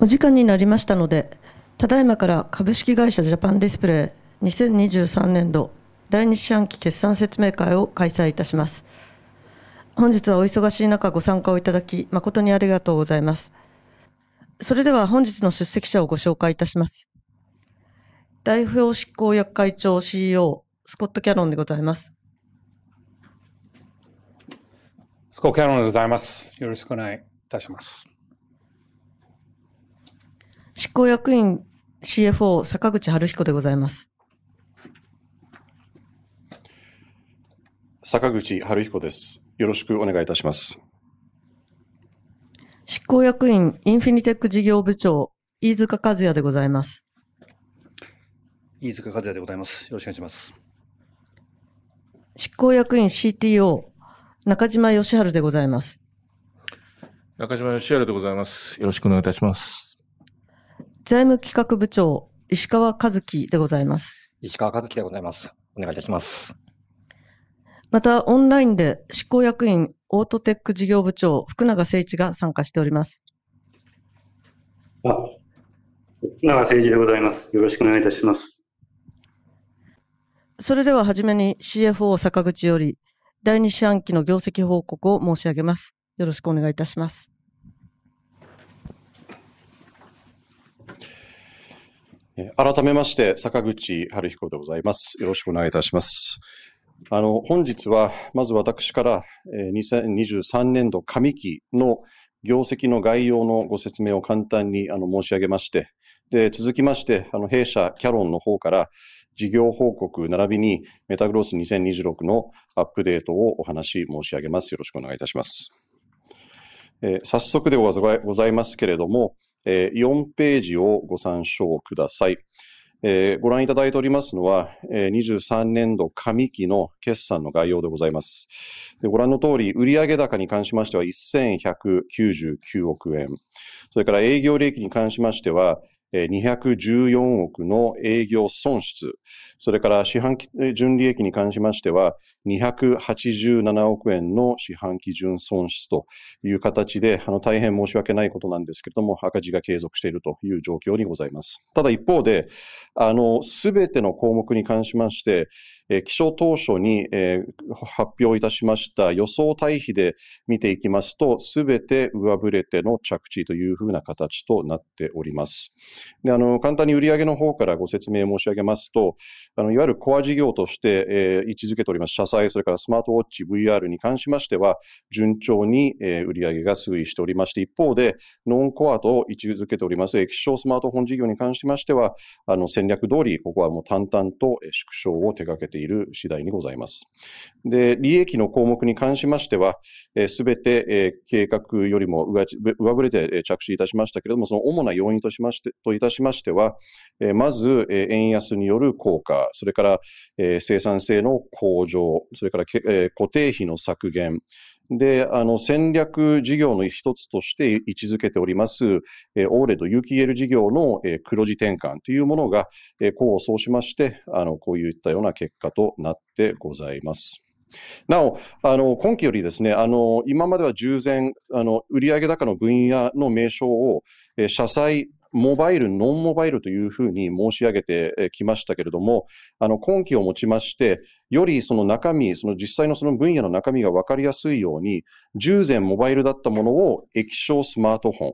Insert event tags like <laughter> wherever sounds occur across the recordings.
お時間になりましたので、ただいまから株式会社ジャパンディスプレイ2023年度第2四半期決算説明会を開催いたします。本日はお忙しい中ご参加をいただき、誠にありがとうございます。それでは本日の出席者をご紹介いたします。代表執行役会長 CEO、スコット・キャノンでございます。スコット・キャノンでございます。よろしくお願いいたします。執行役員 CFO 坂口春彦でございます。坂口春彦です。よろしくお願いいたします。執行役員インフィニテック事業部長、飯塚和也でございます。飯塚和也でございます。よろしくお願いします。執行役員 CTO、中島義春でございます。中島義春でございます。よろしくお願いいたします。財務企画部長、石川和樹でございます。石川和樹でございます。お願いいたします。また、オンラインで執行役員、オートテック事業部長、福永誠一が参加しております。あ福永誠一でございます。よろしくお願いいたします。それでははじめに CFO 坂口より、第二四半期の業績報告を申し上げます。よろしくお願いいたします。改めまして、坂口春彦でございます。よろしくお願いいたします。あの、本日は、まず私から、2023年度上期の業績の概要のご説明を簡単にあの申し上げまして、で、続きまして、あの、弊社キャロンの方から、事業報告並びにメタグロス2026のアップデートをお話申し上げます。よろしくお願いいたします。えー、早速でございますけれども、え4ページをご参照ください。えご覧いただいておりますのは、え23年度上期の決算の概要でございます。ご覧の通り、売上高に関しましては1199億円。それから営業利益に関しましては、214億の営業損失、それから四半期純利益に関しましては、287億円の四半期純損失という形で、あの大変申し訳ないことなんですけれども、赤字が継続しているという状況にございます。ただ一方で、あの、すべての項目に関しまして、えー、気象当初に、えー、発表いたしました予想対比で見ていきますと、すべて上振れての着地というふうな形となっております。で、あの、簡単に売上の方からご説明申し上げますと、あの、いわゆるコア事業として、えー、位置づけております、車載、それからスマートウォッチ、VR に関しましては、順調に、えー、売上が推移しておりまして、一方で、ノンコアと位置づけております液晶スマートフォン事業に関しましては、あの、戦略通り、ここはもう淡々と縮小を手掛けてている次第にございます。で、利益の項目に関しましては、すべて計画よりも上振れて着手いたしましたけれども、その主な要因としまして、といたしましては、まず、円安による効果、それから生産性の向上、それから固定費の削減、で、あの、戦略事業の一つとして位置づけております、えー、オーレド UKL 事業の、えー、黒字転換というものが、えー、うそうしまして、あの、こういったような結果となってございます。なお、あの、今期よりですね、あの、今までは従前、あの、売上高の分野の名称を、え社債モバイル、ノンモバイルというふうに申し上げてきましたけれども、あの、今期をもちまして、よりその中身、その実際のその分野の中身がわかりやすいように、従前モバイルだったものを液晶スマートフォン、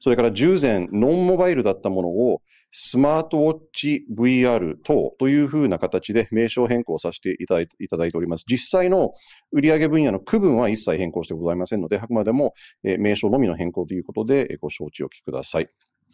それから従前ノンモバイルだったものをスマートウォッチ VR 等というふうな形で名称変更させていただいております。実際の売上分野の区分は一切変更してございませんので、あくまでも名称のみの変更ということでご承知おきください。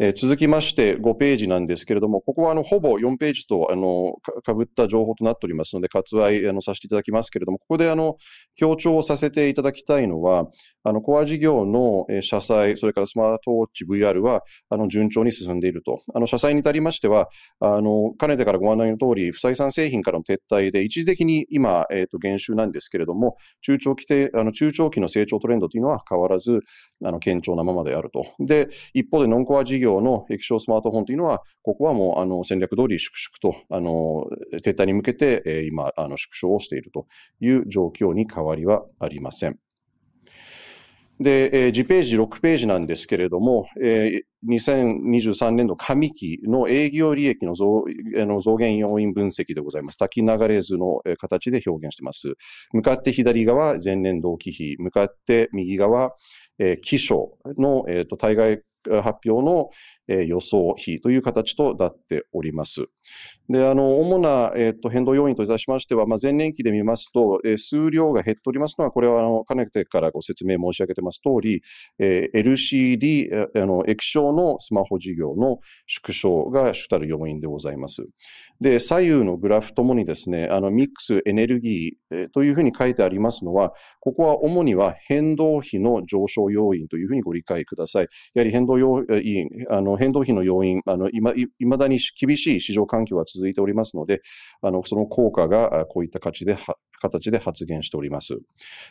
え続きまして5ページなんですけれども、ここはあのほぼ4ページとあのかぶった情報となっておりますので、割愛あのさせていただきますけれども、ここであの強調させていただきたいのは、あのコア事業の社債、それからスマートウォッチ VR はあの順調に進んでいると。あの社債に至りましては、あのかねてからご案内の通り、不採算製品からの撤退で一時的に今、えー、と減収なんですけれども、中長期てあの中長期の成長トレンドというのは変わらず、あの堅調なままであると。で、一方でノンコア事業業の液晶スマートフォンというのは、ここはもうあの戦略通り粛々とあの撤退に向けて、えー、今あの縮小をしているという状況に変わりはありません。で、えー、10ページ、6ページなんですけれども、えー、2023年度上期の営業利益の増あの増減要因分析でございます。滝流れ図の形で表現しています。向かって左側、前年同期比、向かって右側、えー、気象の、えーと対外発表の予想比という形となっております。で、あの、主な、えっと、変動要因といたしましては、まあ、前年期で見ますと、えー、数量が減っておりますのは、これは、あの、かねてからご説明申し上げてます通り、えー、LCD、あの、液晶のスマホ事業の縮小が主たる要因でございます。で、左右のグラフともにですね、あの、ミックスエネルギー、えー、というふうに書いてありますのは、ここは主には変動費の上昇要因というふうにご理解ください。やはり変動要因、あの、変動費の要因、あの、いま、いまだに厳しい市場環境は続続いておりますので、あの、その効果がこういった価値で形で発言しております。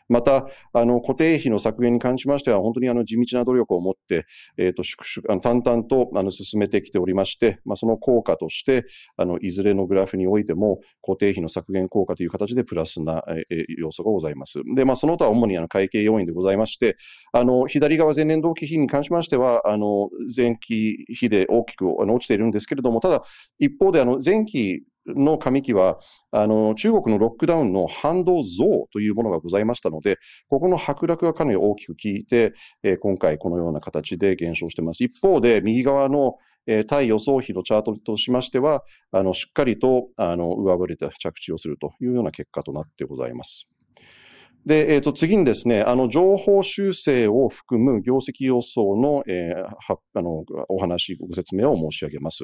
また、あの、固定費の削減に関しましては、本当にあの、地道な努力を持って、えっ、ー、と、粛々、あの、淡々と、あの、進めてきておりまして、まあ、その効果として、あの、いずれのグラフにおいても、固定費の削減効果という形でプラスな、えー、要素がございます。で、まあ、その他は主にあの、会計要因でございまして、あの、左側前年同期比に関しましては、あの、前期比で大きく落ちているんですけれども、ただ、一方で、あの、前期の紙機は、あの、中国のロックダウンの反動増というものがございましたので、ここの剥落がかなり大きく効いて、えー、今回このような形で減少しています。一方で、右側の、えー、対予想比のチャートとしましては、あの、しっかりと、あの、上振れて着地をするというような結果となってございます。で、えっ、ー、と、次にですね、あの、情報修正を含む業績予想の、えー、は、あの、お話、ご説明を申し上げます。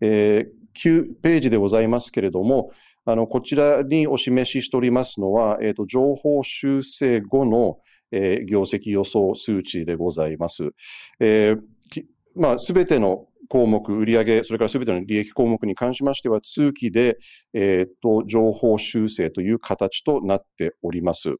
えー9ページでございますけれども、あの、こちらにお示ししておりますのは、えっ、ー、と、情報修正後の、えー、業績予想数値でございます。えー、まあ、すべての項目、売上、それからすべての利益項目に関しましては、通期で、えっ、ー、と、情報修正という形となっております。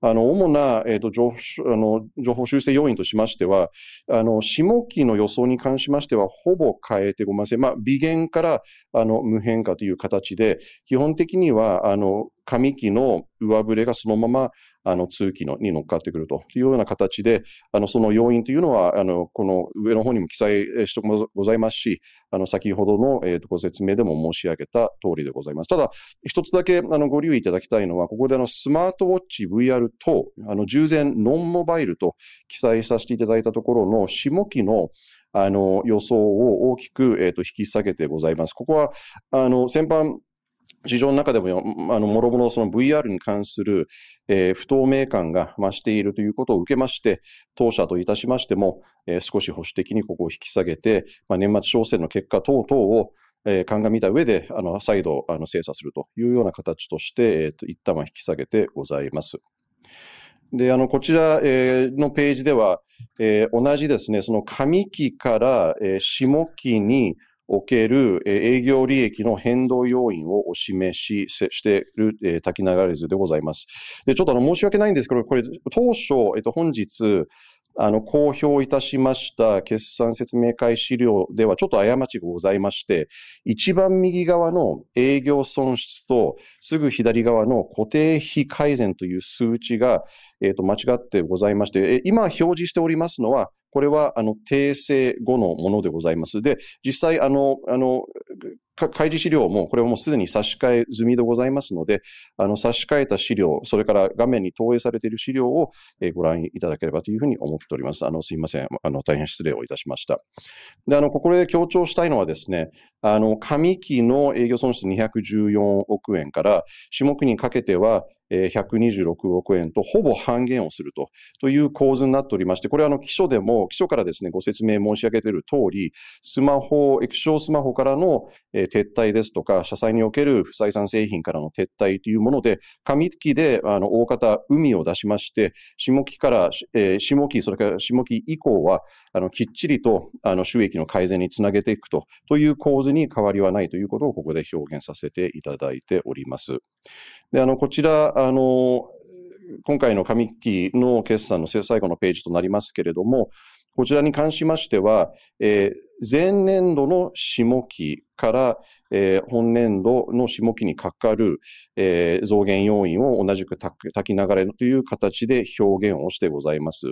あの、主な、えっ、ー、と情あの、情報修正要因としましては、あの、下期の予想に関しましては、ほぼ変えてごめんなさい。まあ、微減から、あの、無変化という形で、基本的には、あの、上期の上振れがそのまま、あの、通期のに乗っかってくるというような形で、あの、その要因というのは、あの、この上の方にも記載してございますし、あの、先ほどの、えー、とご説明でも申し上げた通りでございます。ただ、一つだけ、あの、ご留意いただきたいのは、ここであの、スマートウォッチ VR と、あの、従前ノンモバイルと記載させていただいたところの、下期の、あの、予想を大きく、えっ、ー、と、引き下げてございます。ここは、あの、先般、市場の中でも、あの、もろもろその VR に関する、えー、不透明感が増しているということを受けまして、当社といたしましても、えー、少し保守的にここを引き下げて、まあ、年末商戦の結果等々を、えー、鑑みた上で、あの、再度、あの、精査するというような形として、えっ、ー、と、一旦は引き下げてございます。で、あの、こちら、えー、のページでは、えー、同じですね、その上期から、えー、下期に、おける営業利益の変動要因をお示ししている、えー、滝流図でございます。で、ちょっとあの申し訳ないんですけど、これ当初、えっと、本日、あの、公表いたしました決算説明会資料ではちょっと過ちがございまして、一番右側の営業損失とすぐ左側の固定費改善という数値が、えっ、と、間違ってございまして、今表示しておりますのはこれは、あの、訂正後のものでございます。で、実際、あの、あの、開示資料も、これはもうすでに差し替え済みでございますので、あの、差し替えた資料、それから画面に投影されている資料をご覧いただければというふうに思っております。あの、すいません。あの、大変失礼をいたしました。で、あの、ここで強調したいのはですね、あの、上期の営業損失214億円から、下期にかけては、126億円とほぼ半減をするとという構図になっておりまして、これはあの基礎でも、基礎からですね、ご説明申し上げている通り、スマホ、液晶スマホからの撤退ですとか、社債における不採算製品からの撤退というもので、上きであの大方海を出しまして、下期から、下期、それから下期以降は、あのきっちりとあの収益の改善につなげていくとという構図に変わりはないということをここで表現させていただいております。で、あの、こちら、あの、今回の上期の決算の最後のページとなりますけれども、こちらに関しましては、えー、前年度の下期から、えー、本年度の下期にかかる、えー、増減要因を同じく滝流れという形で表現をしてございます。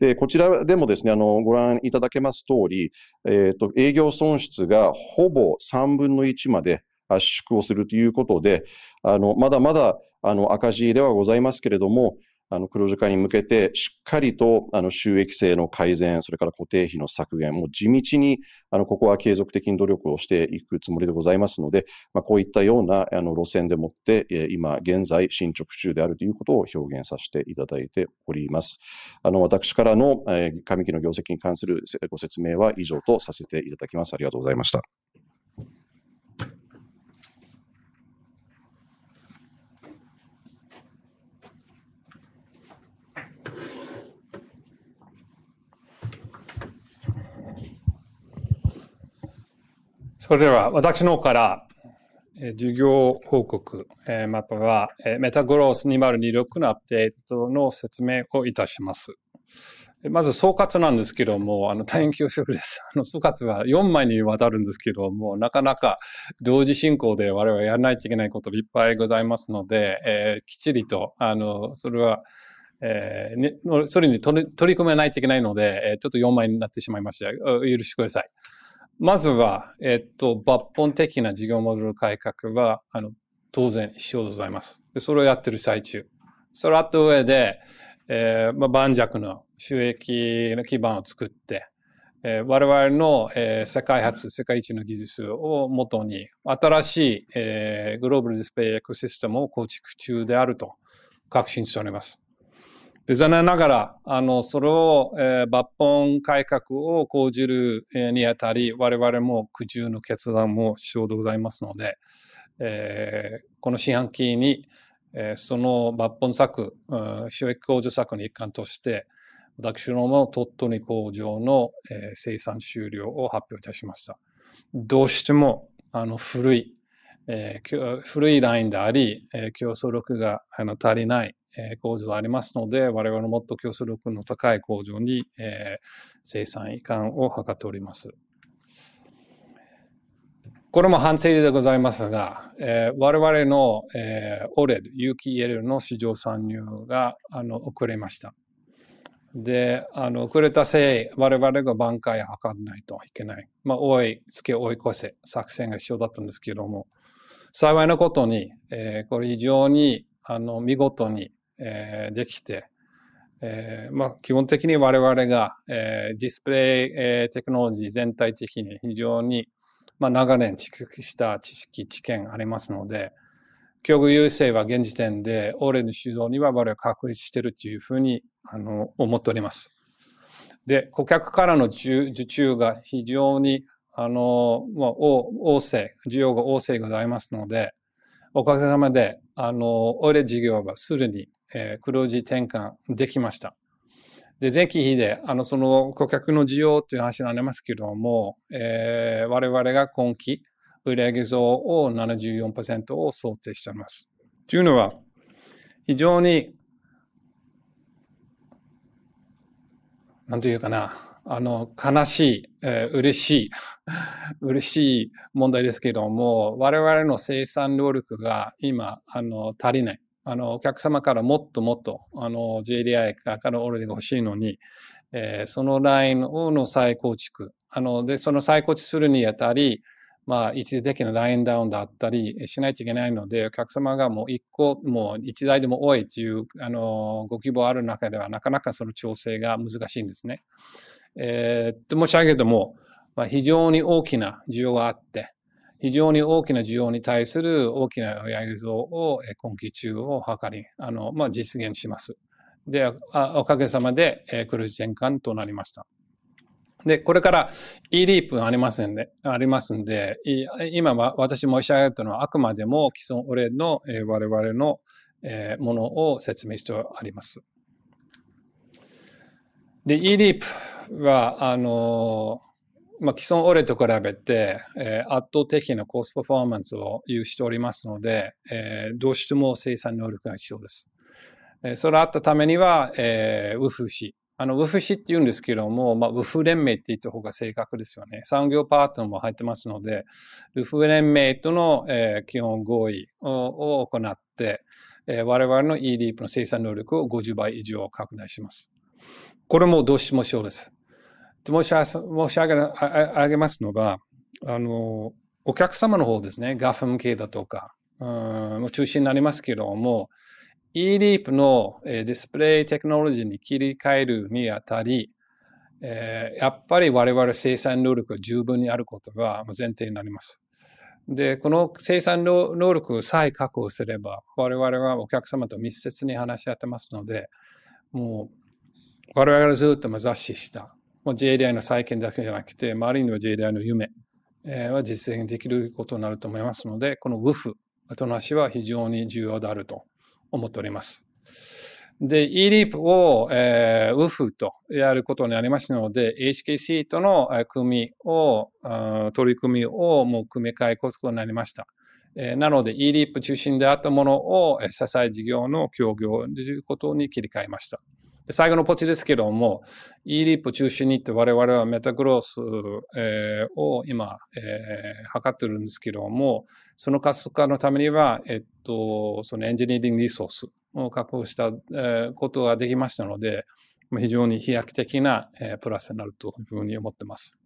で、こちらでもですね、あの、ご覧いただけます通り、えっ、と、営業損失がほぼ3分の1まで圧縮をするということで、あの、まだまだ、あの、赤字ではございますけれども、あの、黒字化に向けて、しっかりと、あの、収益性の改善、それから固定費の削減、もう地道に、あの、ここは継続的に努力をしていくつもりでございますので、まあ、こういったような、あの、路線でもって、え今、現在、進捗中であるということを表現させていただいております。あの、私からの、え上期の業績に関するご説明は以上とさせていただきます。ありがとうございました。それでは私の方から、えー、授業報告、えー、または、えー、メタグロース2026のアップデートの説明をいたします。まず総括なんですけども、あの、大変恐縮です。あの、総括は4枚にわたるんですけども、なかなか同時進行で我々やらないといけないこといっぱいございますので、えー、きっちりと、あの、それは、えー、ね、それに取り組めないといけないので、えー、ちょっと4枚になってしまいました。許してください。まずは、えっと、抜本的な事業モデル改革は、あの、当然必要でございます。でそれをやってる最中。それあった上で、えー、まあ、盤石の収益の基盤を作って、えー、我々の、えー、世界初、世界一の技術をもとに、新しい、えー、グローバルディスプレイエコシステムを構築中であると確信しております。で残念ながら、あの、それを、えー、抜本改革を講じるにあたり、我々も苦渋の決断もしようでございますので、えー、この四半期に、えー、その抜本策、うん、収益控除策の一環として、私ども鳥取工場の、えー、生産終了を発表いたしました。どうしても、あの、古いえー、古いラインであり、えー、競争力があの足りない、えー、工場ありますので、我々のもっと競争力の高い工場に、えー、生産移管を図っております。これも反省でございますが、えー、我々の、えー、OLED、有機 EL の市場参入があの遅れました。で、あの、遅れたせい、我々が挽回を図らないといけない。まあ、追いつけ追い越せ作戦が必要だったんですけれども、幸いなことに、えー、これ非常にあの見事に、えー、できて、えーまあ、基本的に我々が、えー、ディスプレイ、えー、テクノロジー全体的に非常に、まあ、長年蓄積した知識、知見ありますので、教育優勢は現時点で、オーレの主導には我々は確立しているというふうにあの思っております。で、顧客からの受注が非常にあの、まあ、旺盛、需要が旺盛ございますので、おかげさまで、あの、オイル事業はすでに、えー、黒字転換できました。で、前期比で、あの、その顧客の需要という話になりますけども、えー、我々が今期、売上増を74%を想定しています。というのは、非常に、なんというかな、あの、悲しい、えー、嬉しい、<laughs> 嬉しい問題ですけども、我々の生産能力が今、あの、足りない。あの、お客様からもっともっと、あの、JDI からオールディが欲しいのに、えー、そのラインをの再構築。あの、で、その再構築するにあたり、まあ、一時的なラインダウンだったりしないといけないので、お客様がもう一個、もう一台でも多いという、あの、ご希望ある中では、なかなかその調整が難しいんですね。えー、申し上げても、まあ、非常に大きな需要があって、非常に大きな需要に対する大きな売上増を今期中を図り、あの、まあ、実現します。で、おかげさまで、えー、黒転換となりました。で、これから e-leap がありませんね、ありますんで、今は私申し上げたのはあくまでも既存俺の、えー、我々の、えー、ものを説明してあります。で、e-leap。は、あのまあ、既存オレと比べて、えー、圧倒的なコースパフォーマンスを有しておりますので、えー、どうしても生産能力が必要です。えー、それあったためには、えー、ウフ氏。あの、ウフ氏って言うんですけども、まあ、ウフ連盟って言った方が正確ですよね。産業パートナーも入ってますので、ウフ連盟との、えー、基本合意をを行って、えー、我々の e d プの生産能力を50倍以上拡大します。これもどうしても必要です。申し上げ上げますのが、あの、お客様の方ですね、ガフム系だとか、うん、中心になりますけども、eLeap のディスプレイテクノロジーに切り替えるにあたり、えー、やっぱり我々生産能力が十分にあることが前提になります。で、この生産能力さえ確保すれば、我々はお客様と密接に話し合ってますので、もう、我々がずっと目指ししたまあ、JDI の再建だけじゃなくて、周りには JDI の夢は実現できることになると思いますので、この WUF、後なしは非常に重要であると思っております。で、ELEAP を、えー、WUF とやることになりますので、HKC との組みを、取り組みをもう組み替えことになりました。えなので ELEAP 中心であったものを、え支え事業の協業ということに切り替えました。で、最後のポチですけども、ELIP 中心にって我々はメタグロース、えー、を今、えー、測ってるんですけども、その活速化のためには、えっと、そのエンジニアリングリソースを確保した、えー、ことができましたので、非常に飛躍的な、えー、プラスになるというふうに思ってます。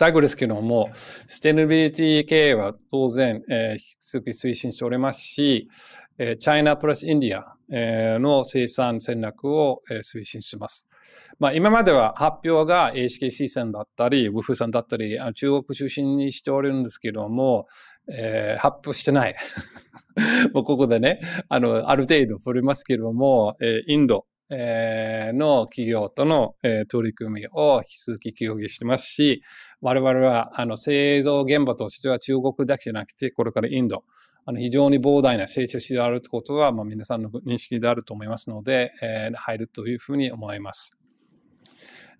最後ですけども、ステナビリティ経営は当然、え引き続き推進しておりますし、えチャイナプラスインディア、の生産戦略を、え推進します。まあ、今までは発表が HKC さんだったり、ウフさんだったり、中国中心にしておるんですけども、え発表してない。<laughs> もうここでね、あの、ある程度触れますけども、えインド、えー、の企業との、えー、取り組みを引き続き協議してますし、我々は、あの、製造現場としては中国だけじゃなくて、これからインド、あの、非常に膨大な成長しであるということは、まあ、皆さんの認識であると思いますので、えー、入るというふうに思います。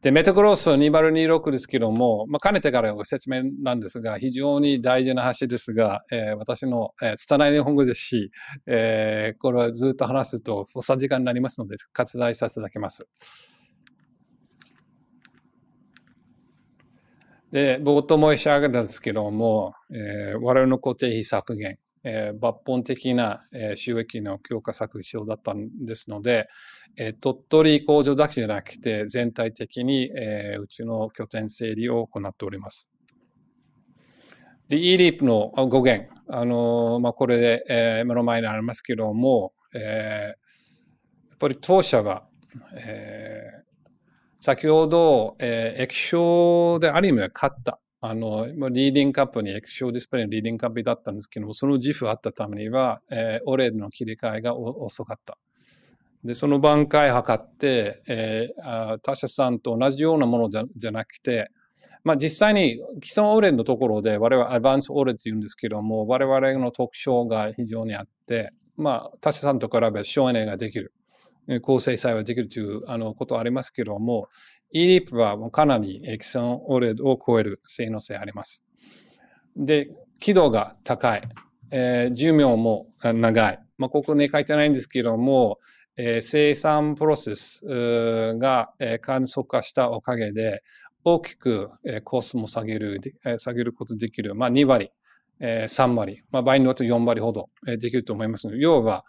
で、メタクロース2026ですけども、まあ、かねてからご説明なんですが、非常に大事な話ですが、えー、私の、えー、拙い日本語ですし、えー、これはずっと話すと、おさ時間になりますので、割愛させていただきます。で、冒頭申し上げたんですけども、えー、我々の固定費削減、えー、抜本的な、えー、収益の強化策必要だったんですので、えー、鳥取工場だけじゃなくて、全体的に、えー、うちの拠点整理を行っております。で、e リープの語源、あのー、まあ、これで、えー、目の前にありますけども、えー、やっぱり当社が、えー、先ほど、えー、液晶でアニメ買った。あの、リーディングカップに、液晶ディスプレイのリーディングカップだったんですけども、その自負あったためには、えー、レンの切り替えが遅かった。で、その挽回測って、えー、他社さんと同じようなものじゃじゃなくて、まあ実際に既存オレンのところで我々アドバンスオレって言うんですけども、我々の特徴が非常にあって、まあ他社さんと比べ省エネができる。高精細はできるというあのことはありますけども、EDIP はもうかなり液酸オ l レ d を超える性能性あります。で、軌道が高い。えー、寿命も長い。まあ、ここね、書いてないんですけども、えー、生産プロセスが、簡素化したおかげで、大きく、コー、コストも下げる、下げることできる。まあ、2割、えー、3割、まあ、場合によって4割ほど、できると思いますので、要は、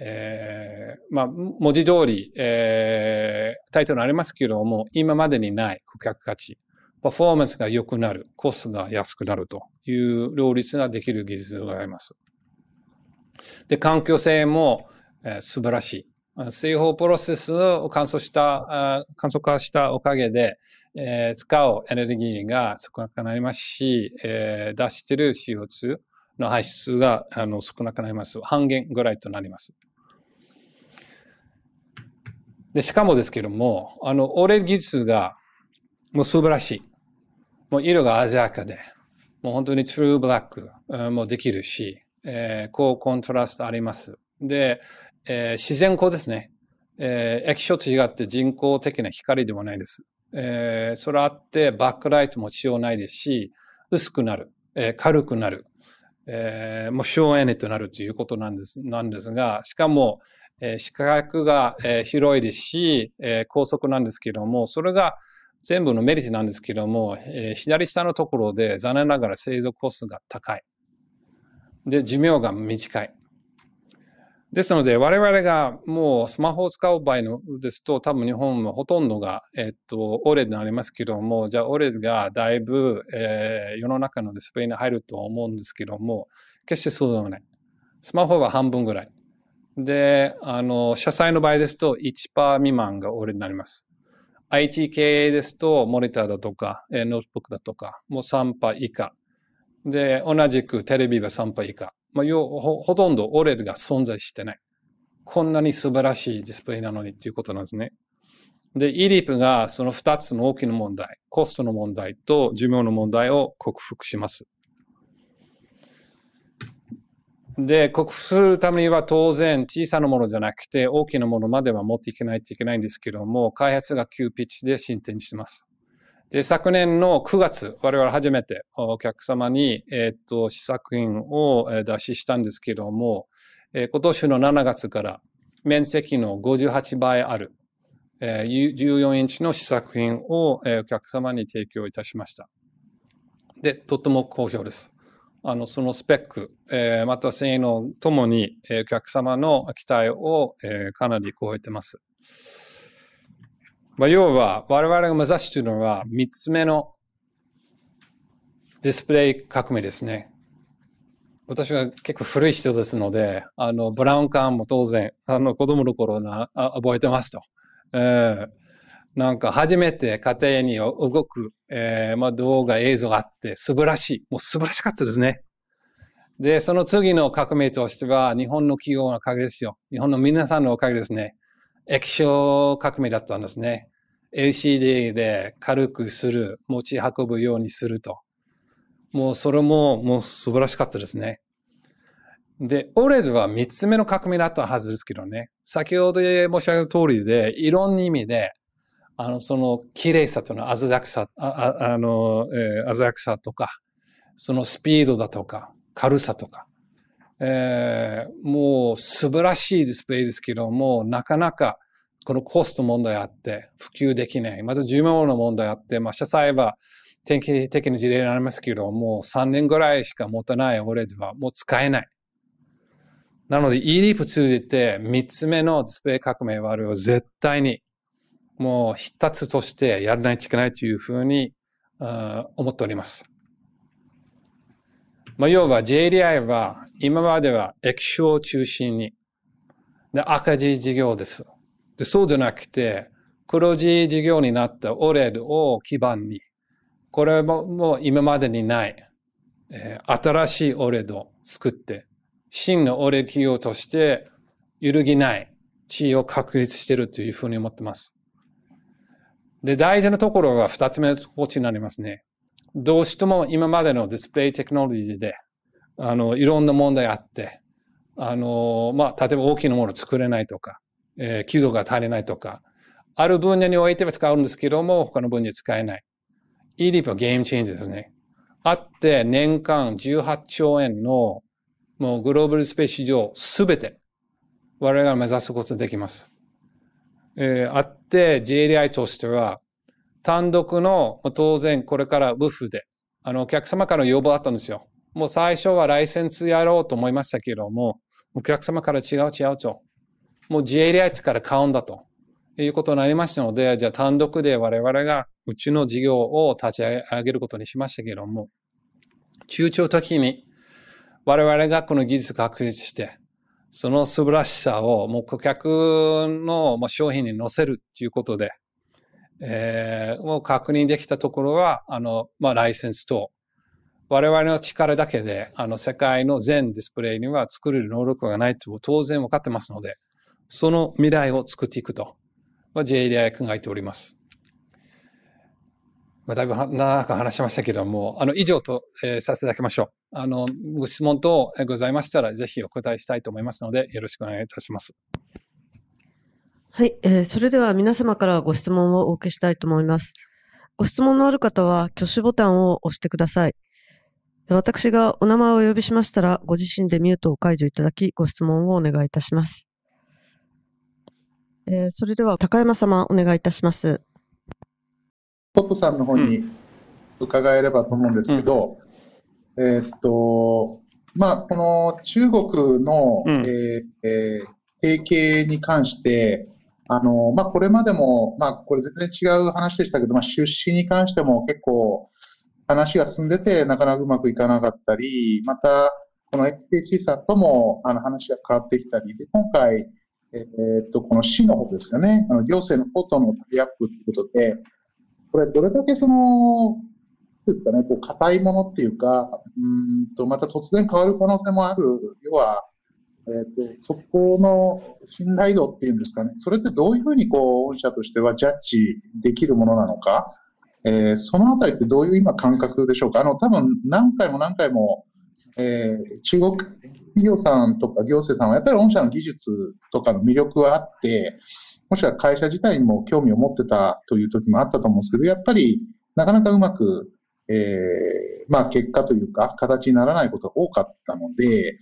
えー、まあ、文字通り、えー、タイトルありますけれども、今までにない顧客価値、パフォーマンスが良くなる、コストが安くなるという両立ができる技術ございます。で、環境性も、えー、素晴らしい。製法プロセスを乾燥した、乾燥化したおかげで、えー、使うエネルギーが少なくなりますし、えー、出してる CO2 の排出があの少なくなります。半減ぐらいとなります。で、しかもですけども、あの、オレ技術がもう素晴らしい。もう色が鮮やかで、もう本当にトゥルーブラック、うもできるし、えー、高コントラストあります。で、えー、自然光ですね。えー、液晶と違って人工的な光でもないです。えー、それあってバックライトも必要ないですし、薄くなる、えー、軽くなる、えー、もう省エネとなるということなんです、なんですが、しかも、え視覚が、え広いですし、え高速なんですけども、それが全部のメリットなんですけども、え左下のところで残念ながら製造コストが高い。で、寿命が短い。ですので、我々がもうスマホを使う場合のですと、多分日本のほとんどが、えっと、オレであになりますけども、じゃあオレがだいぶ、えー、世の中のディスプレイに入ると思うんですけども、決してそうでもない。スマホは半分ぐらい。で、あの、社債の場合ですと1%未満がオールになります。IT 経営ですと、モニターだとか、えノートブックだとか、もう3%以下。で、同じくテレビは3%以下。まあ、ほほとんどオレが存在してない。こんなに素晴らしいディスプレイなのにっていうことなんですね。で、ELIP がその2つの大きな問題、コストの問題と寿命の問題を克服します。で、克服するためには当然小さなものじゃなくて大きなものまでは持っていけないといけないんですけども、開発が急ピッチで進展してます。で、昨年の9月、我々初めてお客様に、えっ、と、試作品を出ししたんですけども、えー、今年の7月から面積の58倍ある、えー、14インチの試作品を、えー、お客様に提供いたしました。で、とっても好評です。あの、そのスペック、えー、また性能ともに、えー、お客様の期待を、えー、かなり超えてます。まあ、要は、我々が目指しているのは、3つ目のディスプレイ革命ですね。私は結構古い人ですので、あの、ブラウン管も当然、あの、子供の頃な、あ覚えてますと。えー、なんか初めて家庭に動く、えー、まあ、動画、映像があって素晴らしい。もう素晴らしかったですね。で、その次の革命としては、日本の企業のおかげですよ。日本の皆さんのおかげですね。液晶革命だったんですね。LCD で軽くする、持ち運ぶようにすると。もうそれも、もう素晴らしかったですね。で、オレドは3つ目の革命だったはずですけどね。先ほど申し上げた通りで、いろんな意味で、あの、その綺麗さというのは、鮮やかさ、ああの、えー、鮮やかさとか、そのスピードだとか、軽さとか、えー、もう素晴らしいディスプレイですけども、なかなかこのコスト問題あって普及できない。また寿命の問題あって、まあ、車載は典型的な事例になりますけども、3年ぐらいしか持たない俺ではもう使えない。なので e d ー p 通じて3つ目のディスプレイ革命はあるよ。絶対にもう必達としてやらないといけないというふうに思っております。まあ、要は JDI は今までは液晶を中心にで赤字事業です。でそうじゃなくて黒字事業になった OLED を基盤にこれももう今までにない、えー、新しい OLED を作って真の OLED 企業として揺るぎない地位を確立しているというふうに思ってます。で、大事なところが二つ目のところになりますね。どうしても今までのディスプレイテクノロジーで、あの、いろんな問題あって、あの、まあ、例えば大きなものを作れないとか、えー、輝度が足りないとか、ある分野においては使うんですけども、他の分野使えない。EDIP はゲームチェンジですね。あって年間18兆円のもうグローバルスペース市場すべて我々が目指すことができます。えー、あって、JDI としては、単独の、当然これからウフで、あの、お客様からの要望あったんですよ。もう最初はライセンスやろうと思いましたけども、お客様から違う違うと。もう JDI から買うんだと。いうことになりましたので、じゃあ単独で我々がうちの事業を立ち上げることにしましたけども、中長的に我々がこの技術確立して、その素晴らしさをもう顧客の商品に載せるっていうことで、えー、もう確認できたところは、あの、まあ、ライセンスと、我々の力だけで、あの、世界の全ディスプレイには作れる能力がないと当然分かってますので、その未来を作っていくと、まあ、JDI 考えております。まあ、だいぶ長く話しましたけども、あの、以上と、えー、させていただきましょう。あの、ご質問等ございましたら、ぜひお答えしたいと思いますので、よろしくお願いいたします。はい、えー、それでは皆様からご質問をお受けしたいと思います。ご質問のある方は挙手ボタンを押してください。私がお名前をお呼びしましたら、ご自身でミュートを解除いただき、ご質問をお願いいたします。えー、それでは高山様、お願いいたします。ポットさんの方に伺えればと思うんですけど、うんえー、っと、まあ、この中国の、うん、えー、えー、提携に関して、あの、まあ、これまでも、まあ、これ全然違う話でしたけど、まあ、出資に関しても結構話が進んでて、なかなかうまくいかなかったり、また、この FKC さんとも、あの、話が変わってきたり、で、今回、えー、っと、この市の方ですよね、あの行政の方とのタイアップということで、これ、どれだけその、ですかね、こう、硬いものっていうか、うんと、また突然変わる可能性もある。要は、えっ、ー、と、そこの信頼度っていうんですかね、それってどういうふうにこう、御社としてはジャッジできるものなのか、えー、そのあたりってどういう今感覚でしょうかあの、多分何回も何回も、えー、中国企業さんとか行政さんはやっぱり御社の技術とかの魅力はあって、もしくは会社自体にも興味を持ってたという時もあったと思うんですけど、やっぱりなかなかうまくえー、まあ結果というか、形にならないことが多かったので、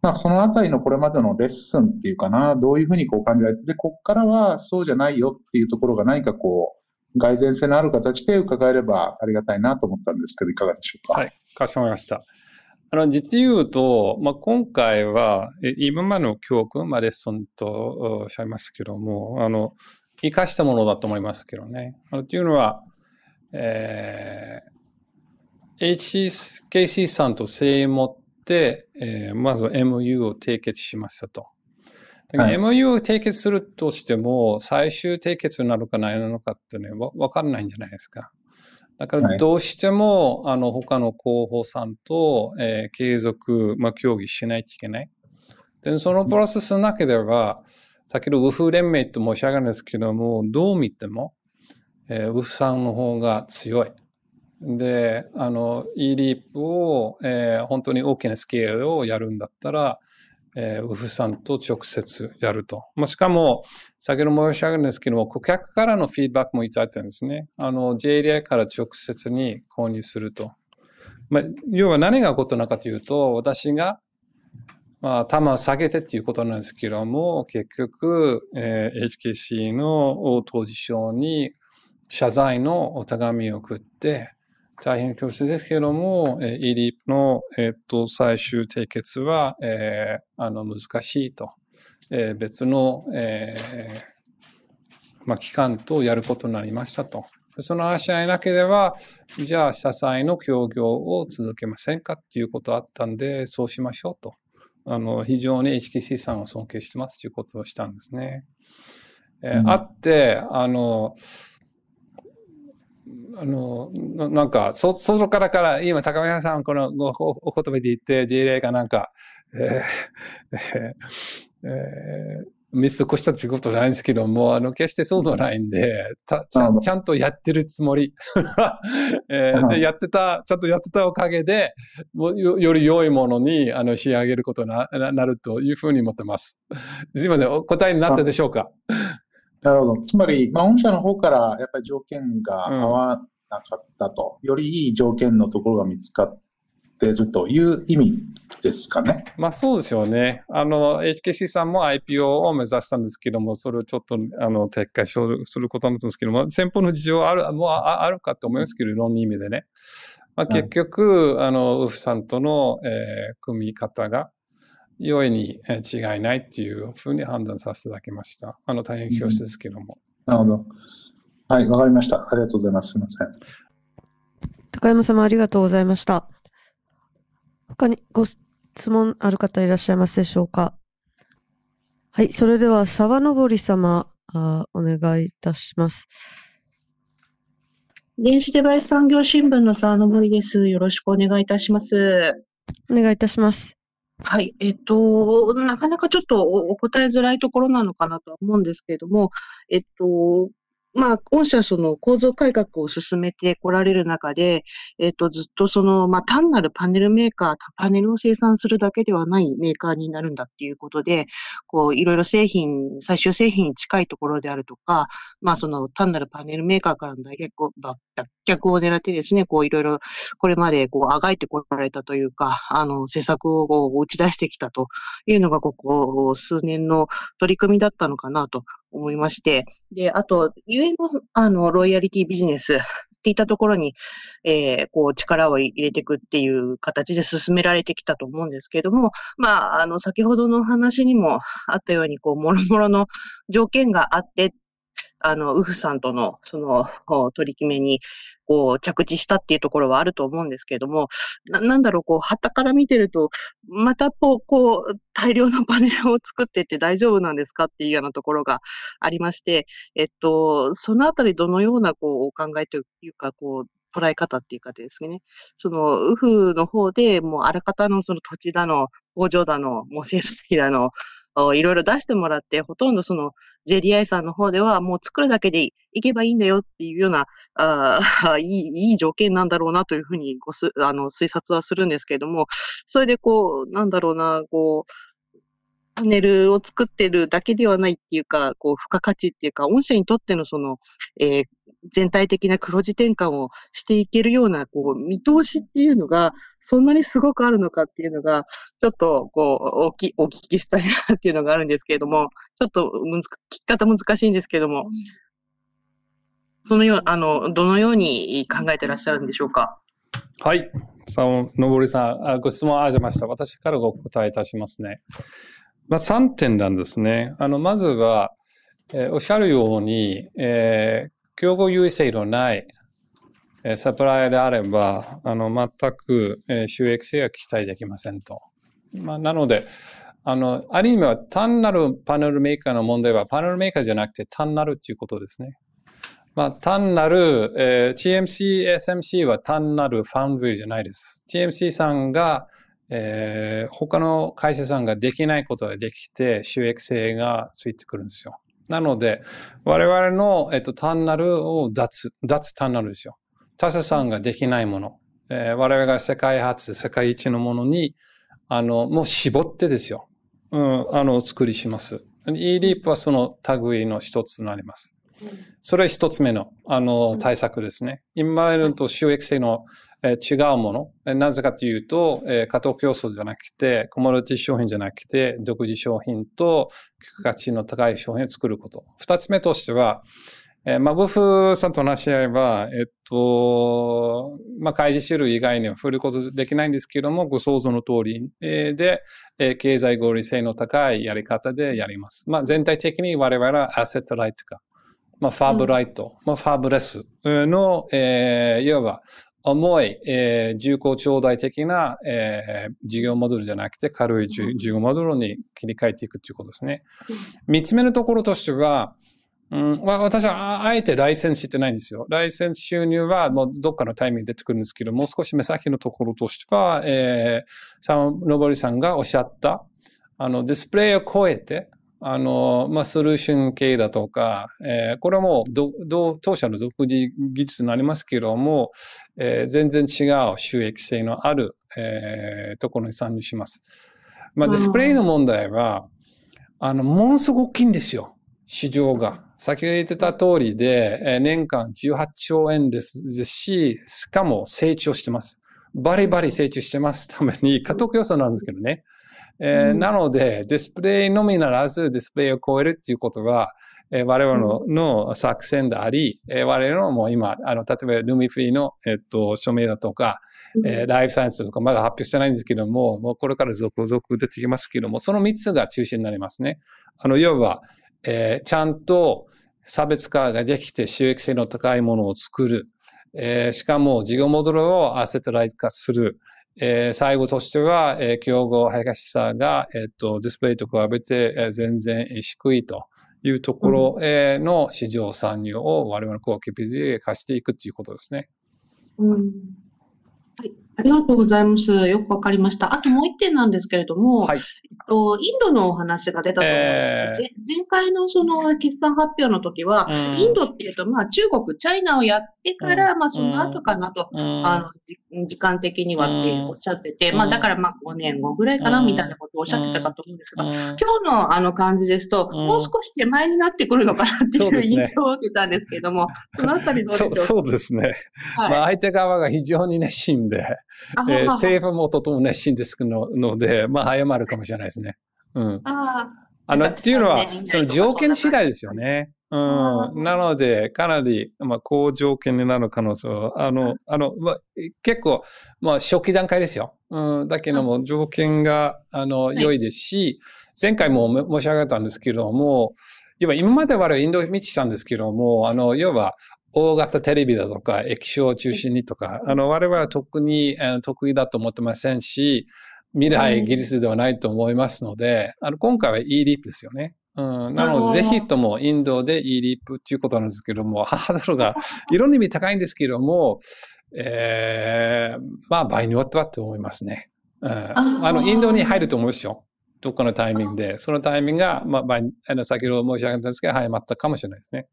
まあそのあたりのこれまでのレッスンっていうかな、どういうふうにこう感じられて、で、こっからはそうじゃないよっていうところが何かこう、蓋然性のある形で伺えればありがたいなと思ったんですけど、いかがでしょうか。はい、かしこまりました。あの、実言うと、まあ、今回は、今までの教訓、まあ、レッスンとおっしゃいますけども、あの、生かしたものだと思いますけどね。あのというのは、えー、HKC さんと声援を持って、えー、まず MU を締結しましたと。はい、MU を締結するとしても、最終締結になるかないのかってね、わ、わかんないんじゃないですか。だからどうしても、あの、他の候補さんと、えー、継続、まあ、協議しないといけない。で、そのプロセスなければ、先ほどウフ連盟と申し上げるんですけども、どう見ても、えー、ウフさんの方が強い。で、あの、e-leap を、えー、本当に大きなスケールをやるんだったら、えー、ウフさんと直接やると。もしかも、先ほど申し上げるんですけども、顧客からのフィードバックもいただいてるんですね。あの、JDI から直接に購入すると。まあ、要は何が起こったのかというと、私が、まあ、弾を下げてっていうことなんですけども、結局、えー、HKC の当事者に謝罪のお手紙を送って、大変恐縮ですけども、えー、EDIP の、えー、っと最終締結は、えー、あの難しいと、えー、別の、えーまあ、機関とやることになりましたと。その話し合いなければ、じゃあ、社債の協業を続けませんかっていうことあったんで、そうしましょうと。あの、非常に HKC さんを尊敬してますということをしたんですね。えー、うん、あって、あの、あの、なんか、そ、そ外からから、今、高宮さん、このごおお言葉で言って、事例がなんか、えー、えー、えー、ミス越したってことないんですけども、あの、決してそうじゃないんで、たちゃんちゃんとやってるつもり、<laughs> えー、で、やってた、ちゃんとやってたおかげで、もよより良いものにあの仕上げることな、ななるというふうに思ってます。すいません、お答えになったでしょうかなるほど。つまり、まあ、御社の方からやっぱり条件が合わなかったと、うん、よりいい条件のところが見つかってるという意味ですかね。まあ、そうですよね。あの、HKC さんも IPO を目指したんですけども、それをちょっと、あの、撤回することなんですけども、先方の事情はある、もうあるかと思いますけど、いろんな意味でね。まあ、結局、うん、あの、ウフさんとの、えー、組み方が、容易に違いないっていうふうに判断させていただきました。あの、大変恐縮ですけども。うん、なるほど。はい、わかりました。ありがとうございます。すみません。高山様、ありがとうございました。他にご質問ある方いらっしゃいますでしょうかはい、それでは、沢登様あ、お願いいたします。電子デバイス産業新聞の沢登です。よろしくお願いいたします。お願いいたします。はい、えっと、なかなかちょっとお答えづらいところなのかなとは思うんですけれども、えっと、まあ、御社その構造改革を進めてこられる中で、えっ、と、ずっとその、まあ、単なるパネルメーカー、パネルを生産するだけではないメーカーになるんだっていうことで、こう、いろいろ製品、最終製品に近いところであるとか、まあ、その単なるパネルメーカーからの脱却を、脱却を狙ってですね、こう、いろいろこれまでこう、あがいてこられたというか、あの、施策を打ち出してきたというのが、ここ数年の取り組みだったのかなと思いまして、で、あと、ゆえの、あの、ロイヤリティビジネスっていったところに、えー、こう、力を入れていくっていう形で進められてきたと思うんですけれども、まあ、あの、先ほどの話にもあったように、こう、もろもろの条件があってっあの、ウフさんとの、その、取り決めに、こう、着地したっていうところはあると思うんですけれども、ななんだろう、こう、旗から見てると、また、こう、こう、大量のパネルを作ってって大丈夫なんですかっていうようなところがありまして、えっと、そのあたりどのような、こう、お考えというか、こう、捉え方っていうかですね、その、ウフの方でもうあらかたのその土地だの、工場だの、もう生産費だの、いろいろ出してもらって、ほとんどその JDI さんの方ではもう作るだけでいけばいいんだよっていうような、あ <laughs> いい、いい条件なんだろうなというふうにごす、あの、推察はするんですけれども、それでこう、なんだろうな、こう、パネルを作ってるだけではないっていうか、こう、付加価値っていうか、御社にとってのその、えー、全体的な黒字転換をしていけるような、こう、見通しっていうのが、そんなにすごくあるのかっていうのが、ちょっと、こう、おき、お聞きしたいなっていうのがあるんですけれども、ちょっと、むず、聞き方難しいんですけれども、そのよう、あの、どのように考えてらっしゃるんでしょうか。はい。さあ、のぼりさん、あご質問ありました。私からご答えいたしますね。まあ、3点なんですね。あの、まずは、えー、おっしゃるように、えー、競合優位性のないサプライヤーであれば、あの、全く収益性は期待できませんと。まあ、なので、あの、ある意味は単なるパネルメーカーの問題は、パネルメーカーじゃなくて単なるっていうことですね。まあ、単なる、えー、TMC、SMC は単なるファンドリーじゃないです。TMC さんが、えー、他の会社さんができないことができて、収益性がついてくるんですよ。なので、我々の、えっと、単なるを脱、脱単なるですよ。他者さんができないもの、えー、我々が世界初、世界一のものに、あの、もう絞ってですよ。うん、あの、お作りします。e-leap はその類の一つになります。それは一つ目の、あの、対策ですね。今のと収益性の、え違うもの。なぜかというと、え価競争じゃなくて、コモロティ商品じゃなくて、独自商品と、価値の高い商品を作ること。二つ目としては、えー、まあ、僕さんと話し合えば、えっと、まあ、開示資料以外には振ることできないんですけれども、ご想像の通りで、え経済合理性の高いやり方でやります。まあ、全体的に我々はアセットライト化、まあ、ファーブライト、うん、まあ、ファーブレスの、えー、いわば重い、えー、重厚長大的な、えー、事業モデルじゃなくて軽い事業モデルに切り替えていくということですね。三つ目のところとしては、うん、私はあえてライセンスしてないんですよ。ライセンス収入はもうどっかのタイミングで出てくるんですけど、もう少し目先のところとしては、えー、さん、のぼりさんがおっしゃった、あの、ディスプレイを超えて、あの、まあ、ソリューション系だとか、えー、これはもう、当社の独自技術になりますけども、えー、全然違う収益性のある、えー、ところに参入します。まあ、ディスプレイの問題は、あの、ものすごく大きいんですよ。市場が。先ほど言ってた通りで、えー、年間18兆円ですですし、しかも成長してます。バリバリ成長してますために、家督予想なんですけどね。えー、なので、ディスプレイのみならず、ディスプレイを超えるっていうことが、えー、我々の,、の作戦であり、えー、我々のもう今、あの、例えばルミフリーの、えっと、署名だとか、えー、ライフサイエンスとかまだ発表してないんですけども、もうこれから続々出てきますけども、その3つが中心になりますね。あの、要は、えー、ちゃんと差別化ができて収益性の高いものを作る。えー、しかも事業モデルをアセットライト化する。えー、最後としては、えー、競合しさが、えっ、ー、と、ディスプレイと比べて、えー、全然低いというところへの市場参入を我々のコア KPG で貸していくということですね。うんありがとうございます。よくわかりました。あともう一点なんですけれども、はい、えっと、インドのお話が出たと思うんですけど、えー、前回のその決算発表の時は、うん、インドっていうと、まあ中国、チャイナをやってから、うん、まあその後かなと、うん、あの時間的にはっておっしゃってて、まあだからまあ5年後ぐらいかなみたいなことをおっしゃってたかと思うんですが、今日のあの感じですと、もう少し手前になってくるのかなっていう印象を受けたんですけれども、そ、のあたりどうでしょうそうですね。はい、まあ相手側が非常に熱心で、えー、政府もとても熱心ですので、まあ、早まるかもしれないですね。うん。ああの、っていうのは、その条件次第ですよね。うん、なので、かなり、まあ、好条件になる可能性は、あの、あの、まあ、結構、まあ、初期段階ですよ。うん、だけども、条件が、あの、良いですし、前回も申し上げたんですけども、要は今まで我々インド見てきたんですけども、あの、要は大型テレビだとか、液晶を中心にとか、あの、我々は特に得意だと思ってませんし、未来ギリスではないと思いますので、あの、今回は ELEAP ですよね。うん、なので、ぜひともインドで ELEAP ということなんですけども、ハードルが <laughs> いろんな意味高いんですけども、えー、まあ、場合によってはと思いますね。うん、あの、インドに入ると思うんですよ。どっかのタイミングで。そのタイミングが、まあ、場合あの先ほど申し上げたんですけど、早まったかもしれないですね。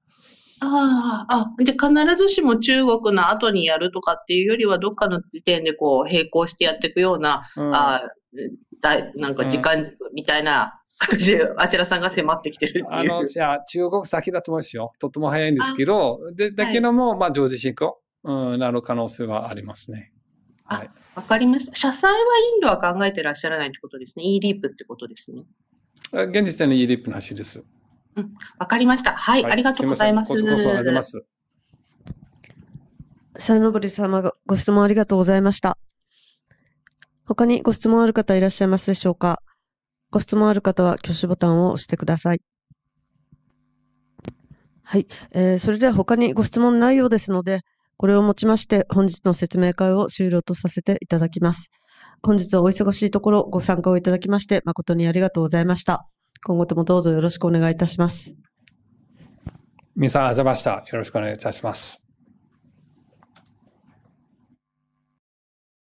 ああ、あ、で、必ずしも中国の後にやるとかっていうよりは、どっかの時点でこう、並行してやっていくような、うん、あだなんか時間軸みたいな形で、あちらさんが迫ってきてるあの、じゃあ、中国先だと思うんですよ。とっても早いんですけど、で、だけども、はい、まあ、常時進行、うん、なる可能性はありますね。はい。わかりました。社債はインドは考えてらっしゃらないってことですね。e リープってことですね。現時点の e リープの話です。わかりました。はい、はい、ありがとうございます。すこそこそあざます。シャノブリ様がご質問ありがとうございました。他にご質問ある方いらっしゃいますでしょうかご質問ある方は挙手ボタンを押してください。はい、えー、それでは他にご質問ないようですので、これをもちまして本日の説明会を終了とさせていただきます。本日はお忙しいところご参加をいただきまして誠にありがとうございました。今後ともどうぞよろしくお願いいたします。皆さん、ありがとうございました。よろしくお願いいたします。